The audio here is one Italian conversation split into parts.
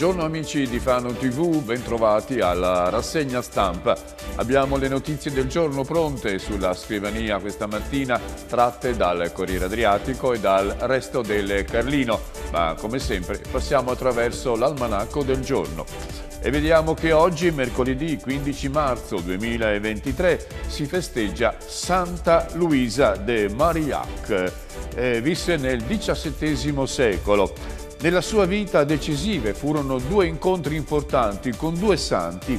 Buongiorno amici di Fano TV, bentrovati alla rassegna stampa. Abbiamo le notizie del giorno pronte sulla scrivania questa mattina, tratte dal Corriere Adriatico e dal resto del Carlino, ma come sempre passiamo attraverso l'almanacco del giorno. E vediamo che oggi, mercoledì 15 marzo 2023, si festeggia Santa Luisa de Marillac. Eh, visse nel XVII secolo nella sua vita decisive furono due incontri importanti con due santi,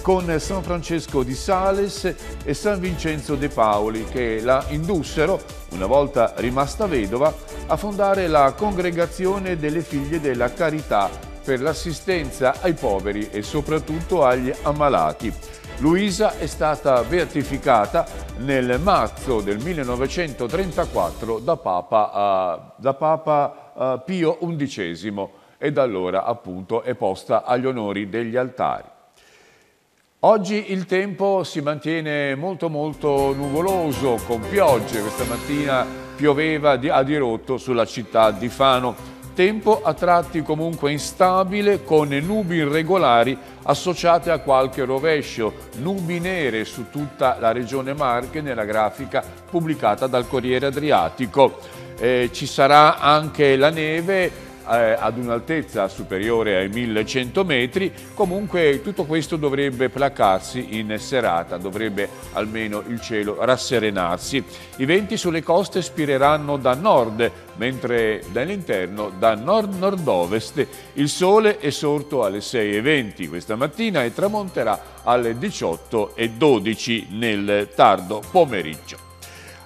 con San Francesco di Sales e San Vincenzo de Paoli, che la indussero, una volta rimasta vedova, a fondare la Congregazione delle Figlie della Carità per l'assistenza ai poveri e soprattutto agli ammalati. Luisa è stata beatificata nel marzo del 1934 da Papa, uh, da Papa uh, Pio XI e da allora appunto è posta agli onori degli altari. Oggi il tempo si mantiene molto molto nuvoloso con piogge, questa mattina pioveva a dirotto sulla città di Fano tempo a tratti comunque instabile con nubi irregolari associate a qualche rovescio, nubi nere su tutta la regione Marche nella grafica pubblicata dal Corriere Adriatico. Eh, ci sarà anche la neve eh, ad un'altezza superiore ai 1100 metri, comunque tutto questo dovrebbe placarsi in serata, dovrebbe almeno il cielo rasserenarsi. I venti sulle coste spireranno da nord, mentre dall'interno da nord-nord-ovest. Il sole è sorto alle 6.20 questa mattina e tramonterà alle 18.12 nel tardo pomeriggio.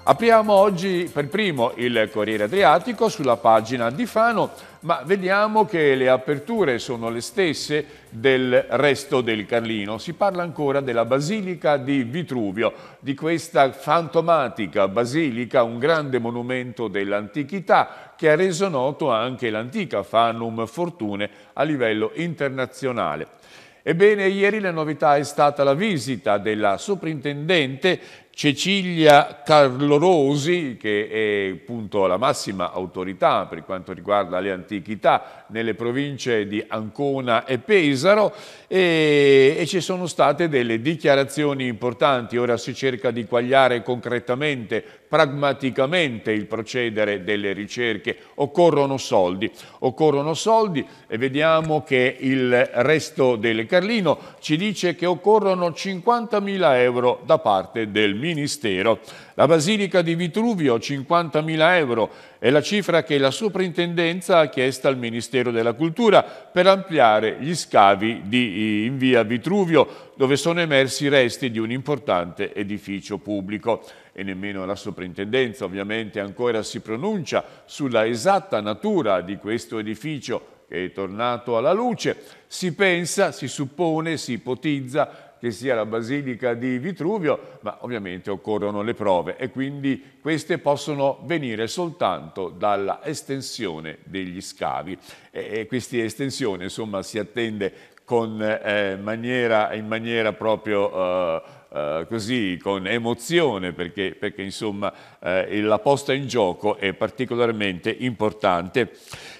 Apriamo oggi per primo il Corriere Adriatico sulla pagina di Fano ma vediamo che le aperture sono le stesse del resto del Carlino. Si parla ancora della Basilica di Vitruvio, di questa fantomatica basilica, un grande monumento dell'antichità che ha reso noto anche l'antica Fanum Fortune a livello internazionale. Ebbene, ieri la novità è stata la visita della soprintendente Cecilia Carlorosi, che è appunto la massima autorità per quanto riguarda le antichità nelle province di Ancona e Pesaro e, e ci sono state delle dichiarazioni importanti, ora si cerca di quagliare concretamente, pragmaticamente il procedere delle ricerche, occorrono soldi, occorrono soldi e vediamo che il resto del Carlino ci dice che occorrono 50.000 euro da parte del Ministero Ministero. La Basilica di Vitruvio, 50.000 euro, è la cifra che la Soprintendenza ha chiesto al Ministero della Cultura per ampliare gli scavi di, in via Vitruvio, dove sono emersi i resti di un importante edificio pubblico. E nemmeno la Soprintendenza ovviamente ancora si pronuncia sulla esatta natura di questo edificio che è tornato alla luce. Si pensa, si suppone, si ipotizza che sia la Basilica di Vitruvio, ma ovviamente occorrono le prove e quindi queste possono venire soltanto dalla estensione degli scavi. E, questa estensione insomma, si attende con, eh, maniera, in maniera proprio... Eh, eh, così con emozione perché, perché insomma eh, la posta in gioco è particolarmente importante.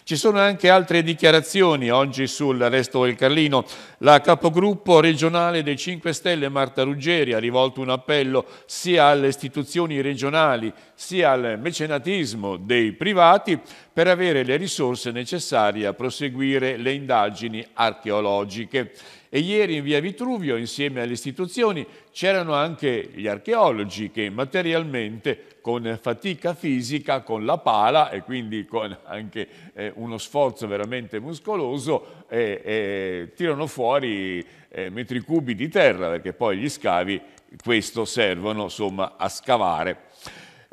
Ci sono anche altre dichiarazioni oggi sul resto del Carlino. La capogruppo regionale dei 5 Stelle Marta Ruggeri ha rivolto un appello sia alle istituzioni regionali sia al mecenatismo dei privati per avere le risorse necessarie a proseguire le indagini archeologiche. E ieri in via Vitruvio, insieme alle istituzioni, c'erano anche gli archeologi che materialmente, con fatica fisica, con la pala e quindi con anche eh, uno sforzo veramente muscoloso, eh, eh, tirano fuori eh, metri cubi di terra, perché poi gli scavi questo servono insomma, a scavare.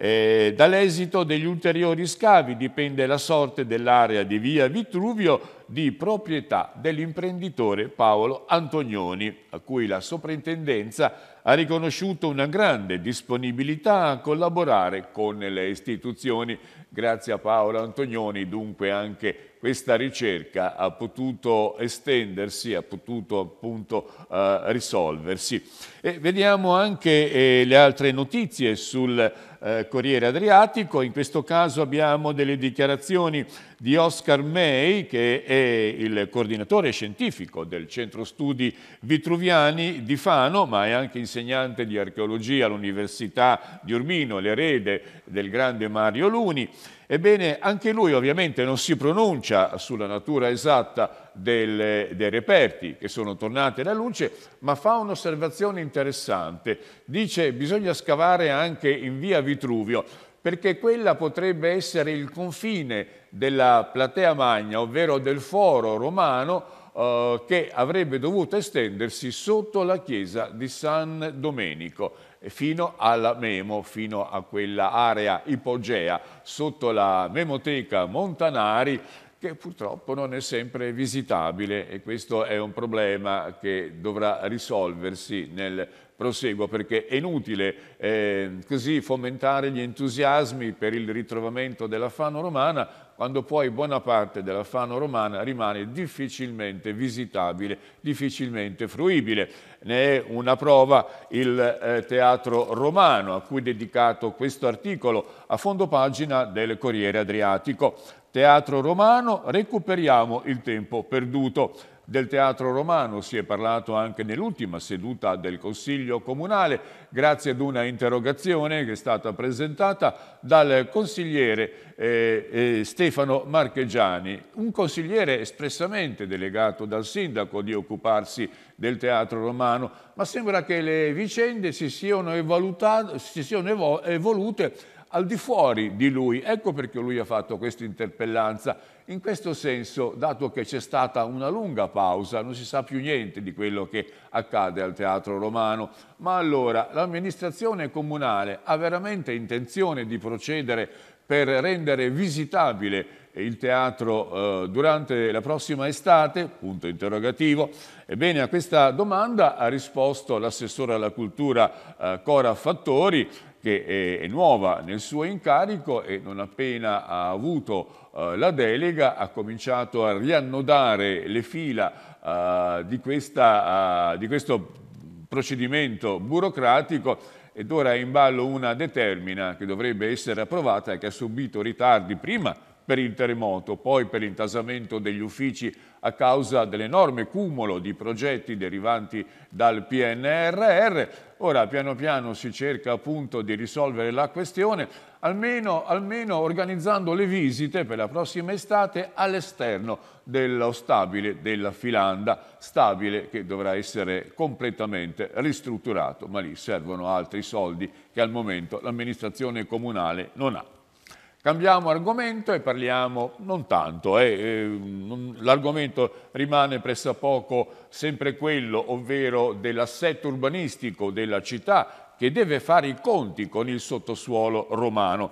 Eh, dall'esito degli ulteriori scavi dipende la sorte dell'area di via Vitruvio di proprietà dell'imprenditore Paolo Antonioni, a cui la soprintendenza ha riconosciuto una grande disponibilità a collaborare con le istituzioni. Grazie a Paolo Antonioni dunque anche questa ricerca ha potuto estendersi, ha potuto appunto eh, risolversi. E vediamo anche eh, le altre notizie sul eh, Corriere Adriatico, in questo caso abbiamo delle dichiarazioni di Oscar May, che è il coordinatore scientifico del Centro Studi Vitruviani di Fano, ma è anche insegnante di archeologia all'Università di Urbino, l'erede del grande Mario Luni. Ebbene, anche lui ovviamente non si pronuncia sulla natura esatta del, dei reperti che sono tornati alla luce, ma fa un'osservazione interessante. Dice che bisogna scavare anche in via Vitruvio, perché quella potrebbe essere il confine della platea magna, ovvero del foro romano, eh, che avrebbe dovuto estendersi sotto la chiesa di San Domenico fino alla Memo, fino a quell'area ipogea sotto la Memoteca Montanari che purtroppo non è sempre visitabile e questo è un problema che dovrà risolversi nel proseguo perché è inutile eh, così fomentare gli entusiasmi per il ritrovamento della Fano romana quando poi buona parte della Fano romana rimane difficilmente visitabile, difficilmente fruibile. Ne è una prova il eh, Teatro Romano a cui è dedicato questo articolo a fondo pagina del Corriere Adriatico. Teatro Romano, recuperiamo il tempo perduto del teatro romano, si è parlato anche nell'ultima seduta del Consiglio Comunale, grazie ad una interrogazione che è stata presentata dal consigliere eh, eh, Stefano Marchegiani, un consigliere espressamente delegato dal sindaco di occuparsi del teatro romano, ma sembra che le vicende si siano, si siano evolute al di fuori di lui. Ecco perché lui ha fatto questa interpellanza. In questo senso, dato che c'è stata una lunga pausa, non si sa più niente di quello che accade al Teatro Romano, ma allora l'amministrazione comunale ha veramente intenzione di procedere per rendere visitabile il teatro eh, durante la prossima estate? Punto interrogativo. Ebbene, a questa domanda ha risposto l'assessore alla cultura eh, Cora Fattori che è, nuova nel suo incarico e non appena ha avuto eh, la delega ha cominciato a riannodare le fila eh, di, questa, eh, di questo procedimento burocratico ed ora è in ballo una determina che dovrebbe essere approvata e che ha subito ritardi prima per il terremoto, poi per l'intasamento degli uffici a causa dell'enorme cumulo di progetti derivanti dal PNRR. Ora piano piano si cerca appunto di risolvere la questione, almeno, almeno organizzando le visite per la prossima estate all'esterno dello stabile della Filanda, stabile che dovrà essere completamente ristrutturato, ma lì servono altri soldi che al momento l'amministrazione comunale non ha. Cambiamo argomento e parliamo non tanto, eh, eh l'argomento rimane pressappoco sempre quello, ovvero dell'assetto urbanistico della città che deve fare i conti con il sottosuolo romano.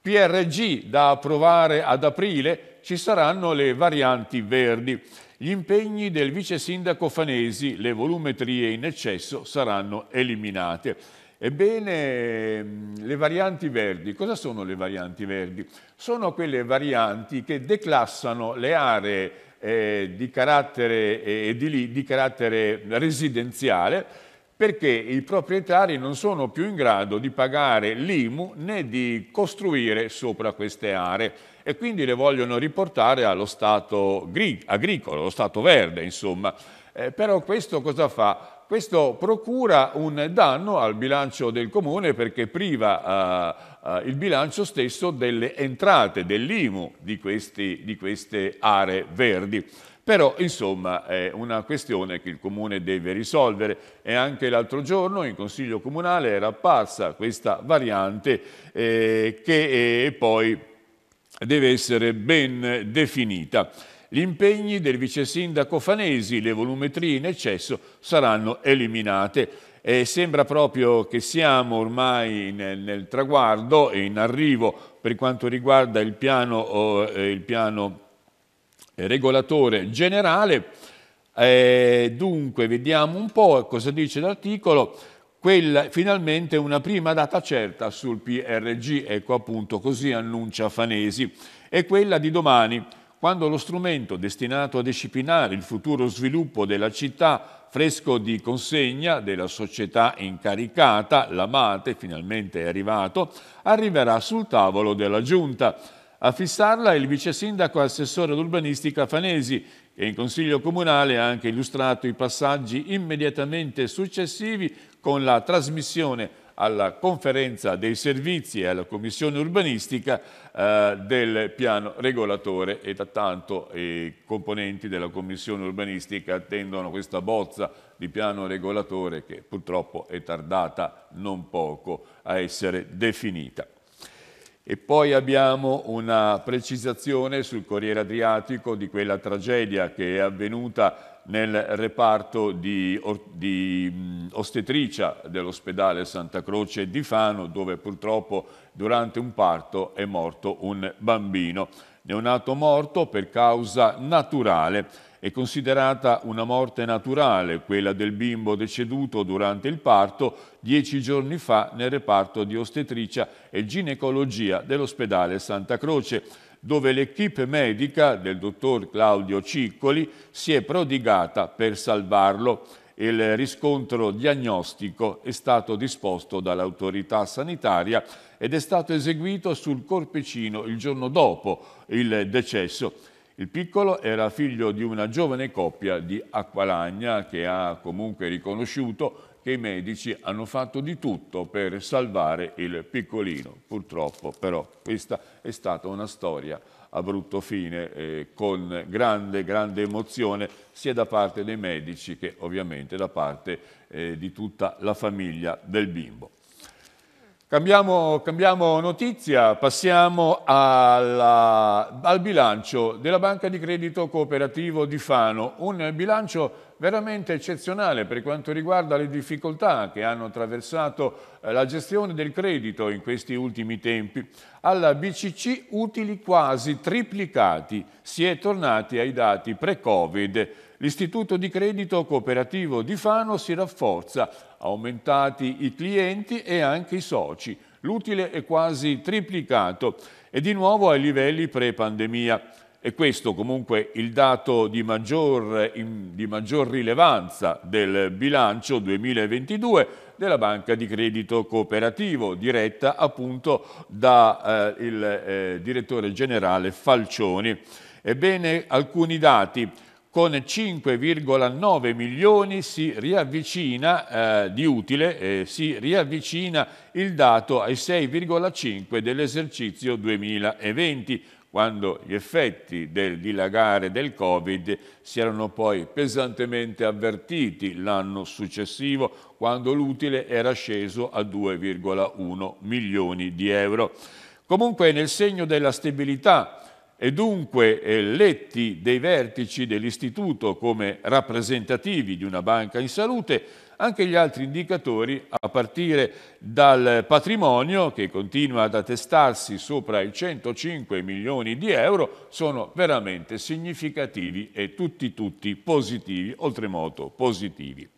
PRG da approvare ad aprile ci saranno le varianti verdi. Gli impegni del vice sindaco Fanesi, le volumetrie in eccesso saranno eliminate. Ebbene, mm, le varianti verdi, cosa sono le varianti verdi? Sono quelle varianti che declassano le aree eh, di, carattere, eh, di, di carattere residenziale perché i proprietari non sono più in grado di pagare l'IMU né di costruire sopra queste aree e quindi le vogliono riportare allo stato agricolo, allo stato verde, insomma. Eh, però questo cosa fa? Questo procura un danno al bilancio del comune perché priva eh, eh il bilancio stesso delle entrate, dell'IMU di, di queste aree verdi. Però insomma è una questione che il Comune deve risolvere e anche l'altro giorno in Consiglio Comunale era apparsa questa variante eh, che eh, poi deve essere ben definita. Gli impegni del vice sindaco Fanesi, le volumetrie in eccesso, saranno eliminate. E sembra proprio che siamo ormai nel, nel traguardo e in arrivo per quanto riguarda il piano, eh, il piano eh, regolatore generale. Eh, dunque, vediamo un po' cosa dice l'articolo. Quella, finalmente una prima data certa sul PRG, ecco appunto così annuncia Fanesi, è quella di domani, quando lo strumento destinato a disciplinare il futuro sviluppo della città, fresco di consegna della società incaricata, l'amate, finalmente è arrivato, arriverà sul tavolo della Giunta. A fissarla è il vice sindaco assessore d'urbanistica Fanesi, che in consiglio comunale ha anche illustrato i passaggi immediatamente successivi con la trasmissione alla conferenza dei servizi e alla commissione urbanistica eh, del piano regolatore e da tanto i componenti della commissione urbanistica attendono questa bozza di piano regolatore che purtroppo è tardata non poco a essere definita. E poi abbiamo una precisazione sul Corriere Adriatico di quella tragedia che è avvenuta nel reparto di, di ostetricia dell'ospedale Santa Croce di Fano, dove purtroppo durante un parto è morto un bambino. Neonato morto per causa naturale. È considerata una morte naturale quella del bimbo deceduto durante il parto dieci giorni fa nel reparto di ostetricia e ginecologia dell'ospedale Santa Croce dove l'equipe medica del dottor Claudio Ciccoli si è prodigata per salvarlo. Il riscontro diagnostico è stato disposto dall'autorità sanitaria ed è stato eseguito sul corpicino il giorno dopo il decesso. Il piccolo era figlio di una giovane coppia di Acqualagna che ha comunque riconosciuto che i medici hanno fatto di tutto per salvare il piccolino. Purtroppo però questa è stata una storia a brutto fine eh, con grande, grande emozione sia da parte dei medici che ovviamente da parte eh, di tutta la famiglia del bimbo. Cambiamo, cambiamo notizia, passiamo alla, al bilancio della Banca di Credito Cooperativo di Fano, un bilancio veramente eccezionale per quanto riguarda le difficoltà che hanno attraversato eh, la gestione del credito in questi ultimi tempi. Alla BCC utili quasi triplicati, si è tornati ai dati pre-Covid L'istituto di credito cooperativo di Fano si rafforza, aumentati i clienti e anche i soci. L'utile è quasi triplicato e di nuovo ai livelli pre-pandemia. E questo comunque il dato di maggior, di maggior, rilevanza del bilancio 2022 della banca di credito cooperativo, diretta appunto dal eh, eh, direttore generale Falcioni. Ebbene, alcuni dati con 5,9 milioni si riavvicina eh, di utile, eh, si riavvicina il dato ai 6,5 dell'esercizio 2020, quando gli effetti del dilagare del Covid si erano poi pesantemente avvertiti l'anno successivo, quando l'utile era sceso a 2,1 milioni di euro. Comunque nel segno della stabilità e dunque eh, letti dei vertici dell'istituto come rappresentativi di una banca in salute, anche gli altri indicatori a partire dal patrimonio che continua ad attestarsi sopra i 105 milioni di euro sono veramente significativi e tutti tutti positivi, oltremodo positivi.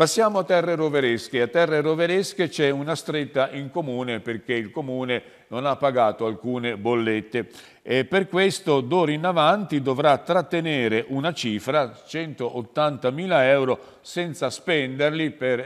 Passiamo a terre roveresche. A terre roveresche c'è una stretta in comune perché il comune non ha pagato alcune bollette e per questo d'ora in avanti dovrà trattenere una cifra, 180.000 euro, senza spenderli per,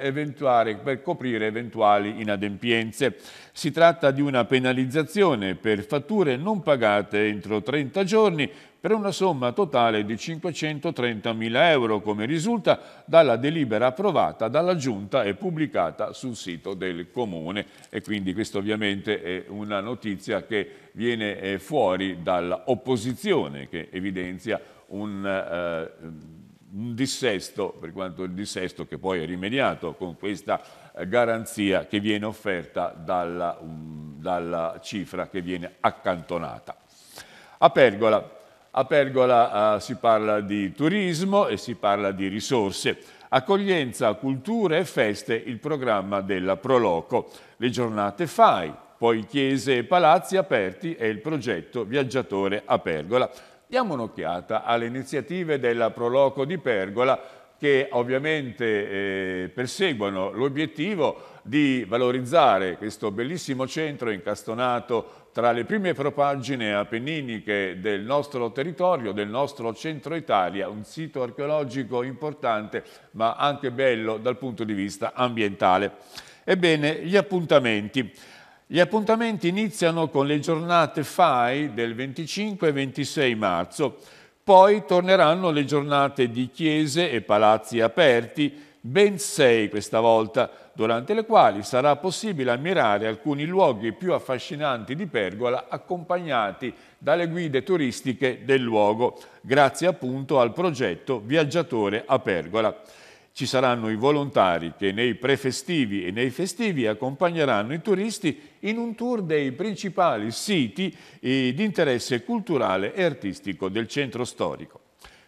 per coprire eventuali inadempienze. Si tratta di una penalizzazione per fatture non pagate entro 30 giorni per una somma totale di 530.000 euro, come risulta dalla delibera approvata dalla Giunta e pubblicata sul sito del Comune. E quindi questa ovviamente è una notizia che viene eh, fuori dall'opposizione, che evidenzia un, eh, un, dissesto, per quanto il dissesto che poi è rimediato con questa eh, garanzia che viene offerta dalla, um, dalla cifra che viene accantonata. A Pergola a Pergola eh, si parla di turismo e si parla di risorse. Accoglienza, cultura e feste, il programma della Proloco. Le giornate FAI, poi chiese e palazzi aperti e il progetto Viaggiatore a Pergola. Diamo un'occhiata alle iniziative della Proloco di Pergola che ovviamente eh, perseguono l'obiettivo di valorizzare questo bellissimo centro incastonato tra le prime propagine appenniniche del nostro territorio, del nostro centro Italia, un sito archeologico importante ma anche bello dal punto di vista ambientale. Ebbene, gli appuntamenti. Gli appuntamenti iniziano con le giornate FAI del 25 e 26 marzo, poi torneranno le giornate di chiese e palazzi aperti ben sei questa volta, durante le quali sarà possibile ammirare alcuni luoghi più affascinanti di Pergola accompagnati dalle guide turistiche del luogo, grazie appunto al progetto Viaggiatore a Pergola. Ci saranno i volontari che nei prefestivi e nei festivi accompagneranno i turisti in un tour dei principali siti eh, di interesse culturale e artistico del centro storico.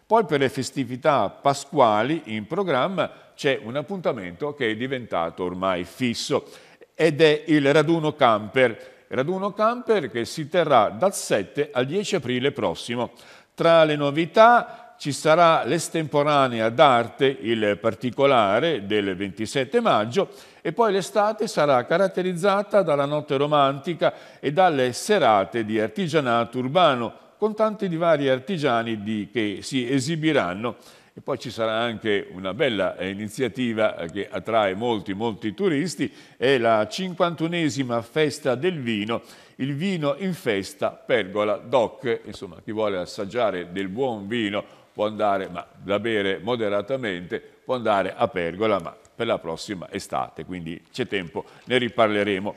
Poi per le festività pasquali in programma c'è un appuntamento che è diventato ormai fisso ed è il raduno camper. Raduno camper che si terrà dal 7 al 10 aprile prossimo. Tra le novità ci sarà l'estemporanea d'arte, il particolare, del 27 maggio e poi l'estate sarà caratterizzata dalla notte romantica e dalle serate di artigianato urbano con tanti di vari artigiani di, che si esibiranno e poi ci sarà anche una bella eh, iniziativa eh, che attrae molti, molti turisti, è la 51esima festa del vino, il vino in festa, pergola, doc, insomma chi vuole assaggiare del buon vino può andare, ma da bere moderatamente, può andare a pergola, ma per la prossima estate, quindi c'è tempo, ne riparleremo.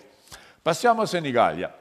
Passiamo a Senigallia.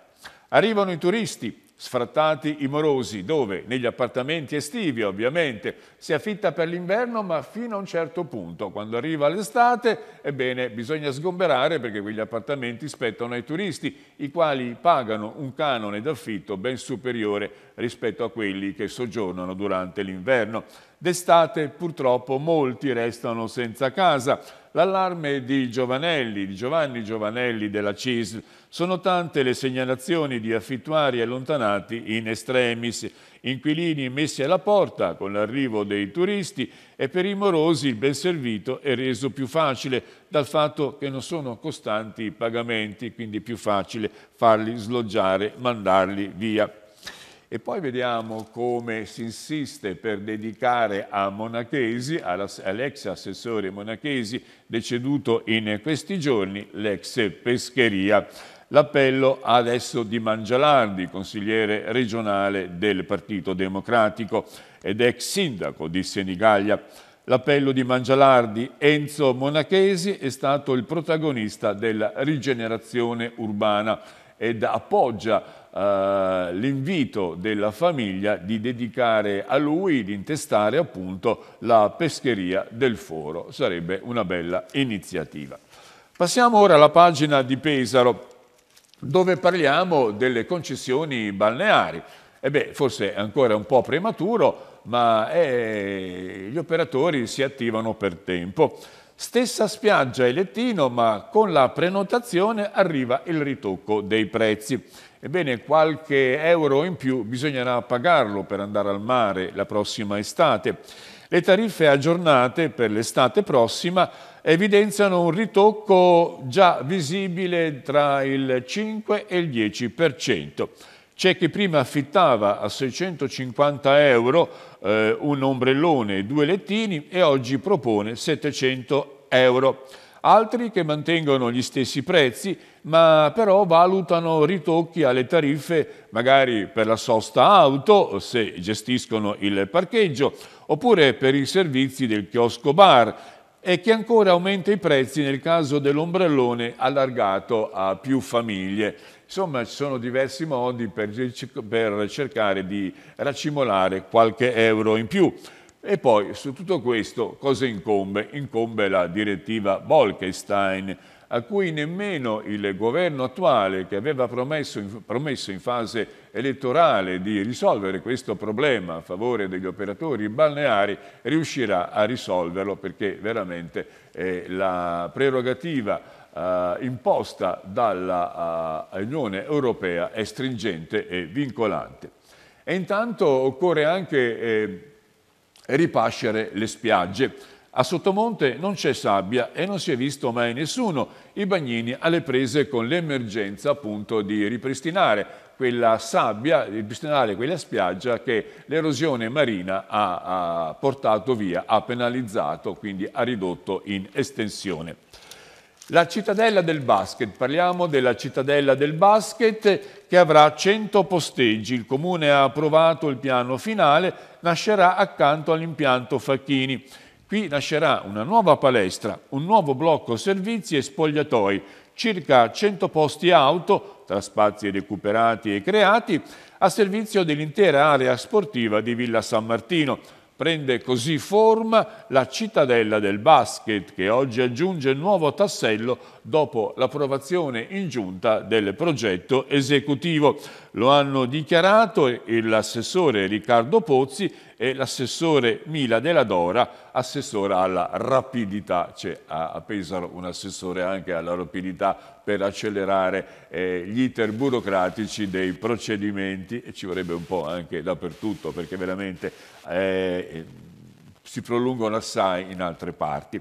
Arrivano i turisti, sfrattati i morosi, dove? Negli appartamenti estivi ovviamente, si affitta per l'inverno ma fino a un certo punto, quando arriva l'estate, ebbene bisogna sgomberare perché quegli appartamenti spettano ai turisti, i quali pagano un canone d'affitto ben superiore rispetto a quelli che soggiornano durante l'inverno. D'estate purtroppo molti restano senza casa. L'allarme di Giovanelli, di Giovanni Giovanelli della CISL, sono tante le segnalazioni di affittuari allontanati in estremis, inquilini messi alla porta con l'arrivo dei turisti e per i morosi il ben servito è reso più facile dal fatto che non sono costanti i pagamenti, quindi più facile farli sloggiare, mandarli via. E poi vediamo come si insiste per dedicare a Monachesi, all'ex assessore Monachesi, deceduto in questi giorni, l'ex pescheria. L'appello adesso di Mangialardi, consigliere regionale del Partito Democratico ed ex sindaco di Senigallia. L'appello di Mangialardi, Enzo Monachesi, è stato il protagonista della rigenerazione urbana ed appoggia eh, l'invito della famiglia di dedicare a lui, di intestare appunto la pescheria del foro. Sarebbe una bella iniziativa. Passiamo ora alla pagina di Pesaro dove parliamo delle concessioni balneari. E eh beh, forse è ancora un po' prematuro, ma eh, gli operatori si attivano per tempo. Stessa spiaggia e lettino, ma con la prenotazione arriva il ritocco dei prezzi. Ebbene, qualche euro in più bisognerà pagarlo per andare al mare la prossima estate. Le tariffe aggiornate per l'estate prossima evidenziano un ritocco già visibile tra il 5 e il 10%. C'è chi prima affittava a 650 euro eh, un ombrellone e due lettini e oggi propone 700 euro altri che mantengono gli stessi prezzi ma però valutano ritocchi alle tariffe magari per la sosta auto se gestiscono il parcheggio oppure per i servizi del chiosco bar e che ancora aumenta i prezzi nel caso dell'ombrellone allargato a più famiglie. Insomma, ci sono diversi modi per, per cercare di racimolare qualche euro in più. E poi su tutto questo cosa incombe? Incombe la direttiva Bolkestein, a cui nemmeno il governo attuale, che aveva promesso, promesso in fase elettorale di risolvere questo problema a favore degli operatori balneari, riuscirà a risolverlo perché veramente eh, la prerogativa Uh, imposta dall'Unione eh, uh, Europea è stringente e vincolante. E intanto occorre anche eh, ripascere le spiagge. A Sottomonte non c'è sabbia e non si è visto mai nessuno. I bagnini alle prese con l'emergenza appunto di ripristinare quella sabbia, ripristinare quella spiaggia che l'erosione marina ha, ha portato via, ha penalizzato, quindi ha ridotto in estensione. La cittadella del basket, parliamo della cittadella del basket che avrà 100 posteggi, il comune ha approvato il piano finale, nascerà accanto all'impianto Facchini. Qui nascerà una nuova palestra, un nuovo blocco servizi e spogliatoi, circa 100 posti auto, tra spazi recuperati e creati, a servizio dell'intera area sportiva di Villa San Martino. Prende così forma la cittadella del basket che oggi aggiunge il nuovo tassello dopo l'approvazione in giunta del progetto esecutivo. Lo hanno dichiarato l'assessore Riccardo Pozzi e l'assessore Mila Della Dora, assessora alla rapidità, c'è cioè, a Pesaro un assessore anche alla rapidità per accelerare eh, gli iter burocratici dei procedimenti e ci vorrebbe un po' anche dappertutto perché veramente eh, si prolungano assai in altre parti.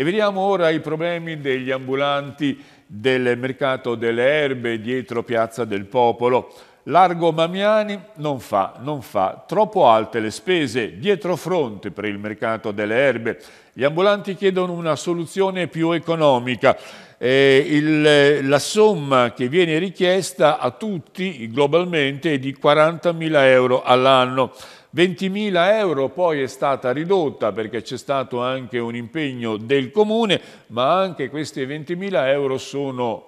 E veniamo ora ai problemi degli ambulanti del mercato delle erbe dietro Piazza del Popolo. Largo Mamiani non fa, non fa, troppo alte le spese, dietro fronte per il mercato delle erbe. Gli ambulanti chiedono una soluzione più economica. Eh, il, la somma che viene richiesta a tutti globalmente è di 40.000 euro all'anno. 20.000 euro poi è stata ridotta perché c'è stato anche un impegno del comune, ma anche questi 20.000 euro sono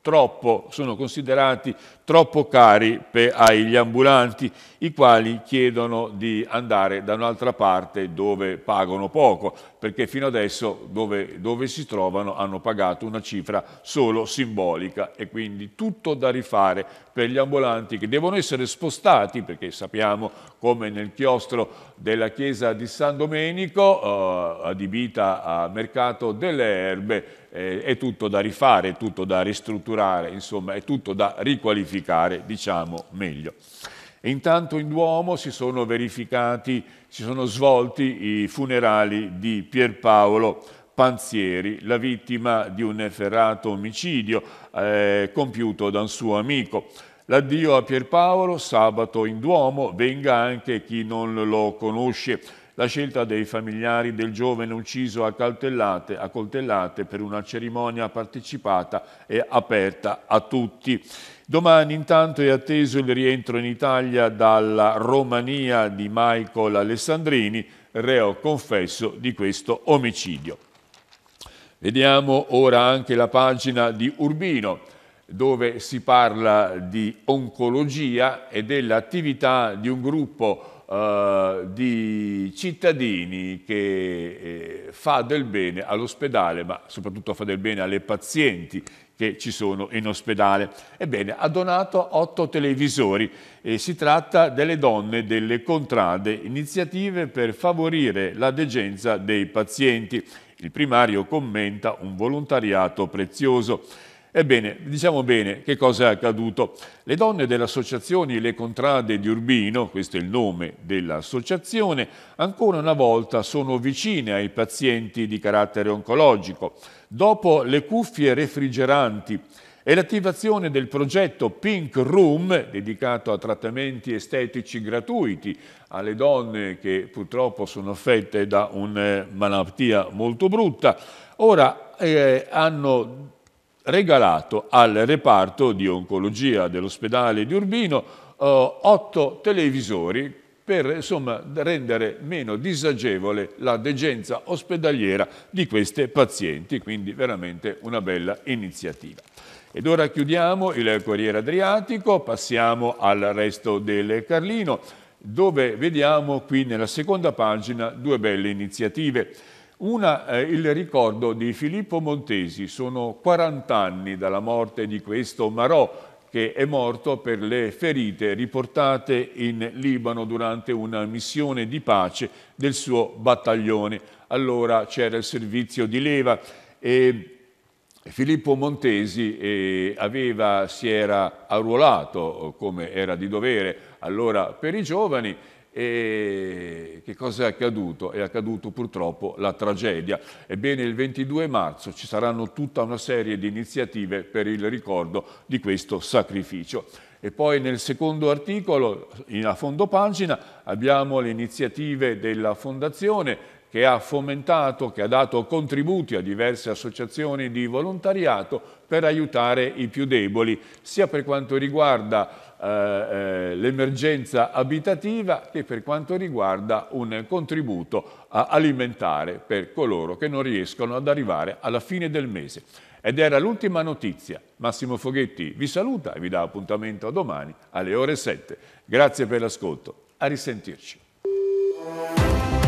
troppo, sono considerati troppo cari per, agli ambulanti, i quali chiedono di andare da un'altra parte dove pagano poco, perché fino adesso dove, dove si trovano hanno pagato una cifra solo simbolica e quindi tutto da rifare per gli ambulanti che devono essere spostati, perché sappiamo come nel chiostro della chiesa di San Domenico, eh, adibita a mercato delle erbe, eh, è tutto da rifare, è tutto da ristrutturare, insomma è tutto da riqualificare verificare, diciamo meglio. E intanto in Duomo si sono verificati, si sono svolti i funerali di Pierpaolo Panzieri, la vittima di un efferato omicidio eh, compiuto da un suo amico. L'addio a Pierpaolo sabato in Duomo, venga anche chi non lo conosce la scelta dei familiari del giovane ucciso a coltellate, a coltellate per una cerimonia partecipata è aperta a tutti. Domani intanto è atteso il rientro in Italia dalla Romania di Michael Alessandrini, reo confesso di questo omicidio. Vediamo ora anche la pagina di Urbino, dove si parla di oncologia e dell'attività di un gruppo eh, di cittadini che eh, fa del bene all'ospedale, ma soprattutto fa del bene alle pazienti che ci sono in ospedale. Ebbene, ha donato otto televisori e si tratta delle donne delle contrade, iniziative per favorire la degenza dei pazienti. Il primario commenta un volontariato prezioso. Ebbene, diciamo bene che cosa è accaduto. Le donne delle associazioni Le Contrade di Urbino, questo è il nome dell'associazione, ancora una volta sono vicine ai pazienti di carattere oncologico. Dopo le cuffie refrigeranti e l'attivazione del progetto Pink Room, dedicato a trattamenti estetici gratuiti alle donne che purtroppo sono affette da una eh, malattia molto brutta, ora eh, hanno regalato al reparto di oncologia dell'ospedale di Urbino eh, otto televisori per insomma, rendere meno disagevole la degenza ospedaliera di queste pazienti, quindi veramente una bella iniziativa. Ed ora chiudiamo il Corriere Adriatico, passiamo al resto del Carlino, dove vediamo qui nella seconda pagina due belle iniziative. Una è eh, il ricordo di Filippo Montesi, sono 40 anni dalla morte di questo Marò che è morto per le ferite riportate in Libano durante una missione di pace del suo battaglione. Allora c'era il servizio di leva e Filippo Montesi eh, aveva, si era arruolato eh, come era di dovere allora per i giovani e che cosa è accaduto? È accaduto purtroppo la tragedia. Ebbene, il 22 marzo ci saranno tutta una serie di iniziative per il ricordo di questo sacrificio. E poi nel secondo articolo, a fondo pagina, abbiamo le iniziative della Fondazione che ha fomentato, che ha dato contributi a diverse associazioni di volontariato per aiutare i più deboli, sia per quanto riguarda eh, eh, l'emergenza abitativa che per quanto riguarda un contributo alimentare per coloro che non riescono ad arrivare alla fine del mese. Ed era l'ultima notizia. Massimo Foghetti vi saluta e vi dà appuntamento a domani alle ore 7. Grazie per l'ascolto. A risentirci.